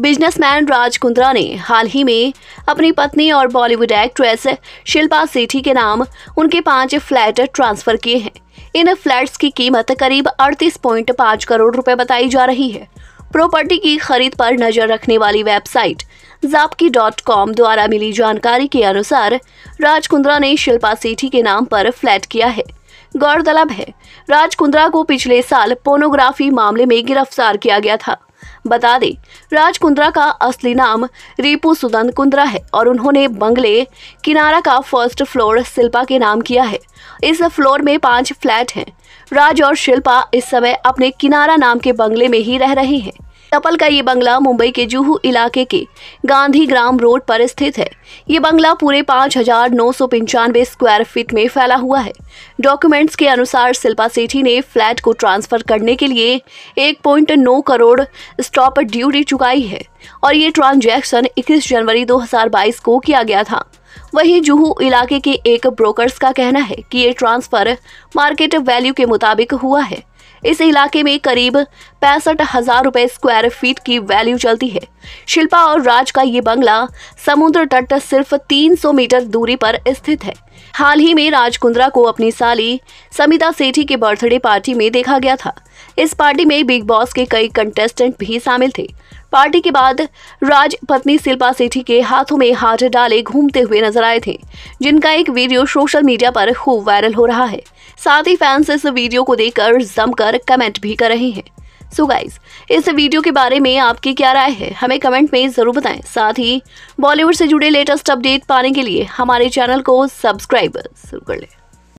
businessman राज कुंद्रा ने हाल ही में अपनी पत्नी और बॉलीवुड एक्ट्रेस शिल्पा सेठी के नाम उनके पांच फ्लैट ट्रांसफर किए हैं इन फ्लैट्स की कीमत करीब 38.5 करोड़ रुपए बताई जा रही है प्रॉपर्टी की खरीद पर नजर रखने वाली वेबसाइट जापकी डॉट कॉम द्वारा मिली जानकारी के अनुसार राज कुंद्रा ने शिल्पा सेठी के नाम पर फ्लैट किया है गौरतलब है राज कुंद्रा को पिछले साल पोर्नोग्राफी मामले में गिरफ्तार किया गया था बता दें राज कुंद्रा का असली नाम रिपू सुदन कुंद्रा है और उन्होंने बंगले किनारा का फर्स्ट फ्लोर शिल्पा के नाम किया है इस फ्लोर में पांच फ्लैट हैं राज और शिल्पा इस समय अपने किनारा नाम के बंगले में ही रह रहे हैं टपल का ये बंगला मुंबई के जूहू इलाके के गांधी ग्राम रोड पर स्थित है ये बंगला पूरे पाँच हजार नौ सौ पंचानवे स्क्वायर फीट में फैला हुआ है डॉक्यूमेंट्स के अनुसार शिल्पा सेठी ने फ्लैट को ट्रांसफर करने के लिए एक पॉइंट नौ करोड़ स्टॉप ड्यूटी चुकाई है और ये ट्रांजैक्शन 21 जनवरी 2022 को किया गया था वहीं जुहू इलाके के एक ब्रोकर्स का कहना है कि ये ट्रांसफर मार्केट वैल्यू के मुताबिक हुआ है इस इलाके में करीब पैंसठ हजार रुपए स्क्वायर फीट की वैल्यू चलती है शिल्पा और राज का ये बंगला समुद्र तट सिर्फ 300 मीटर दूरी पर स्थित है हाल ही में राज कुंद्रा को अपनी साली समिता सेठी के बर्थडे पार्टी में देखा गया था इस पार्टी में बिग बॉस के कई कंटेस्टेंट भी शामिल थे पार्टी के बाद राज पत्नी शिल्पा सेठी के हाथों में हाथ डाले घूमते हुए नजर आए थे जिनका एक वीडियो सोशल मीडिया पर खूब वायरल हो रहा है साथ ही फैंस इस वीडियो को देखकर जमकर कमेंट भी कर रहे हैं सो so गाइज इस वीडियो के बारे में आपकी क्या राय है हमें कमेंट में ज़रूर बताएं साथ ही बॉलीवुड से जुड़े लेटेस्ट अपडेट पाने के लिए हमारे चैनल को सब्सक्राइब जरूर कर लें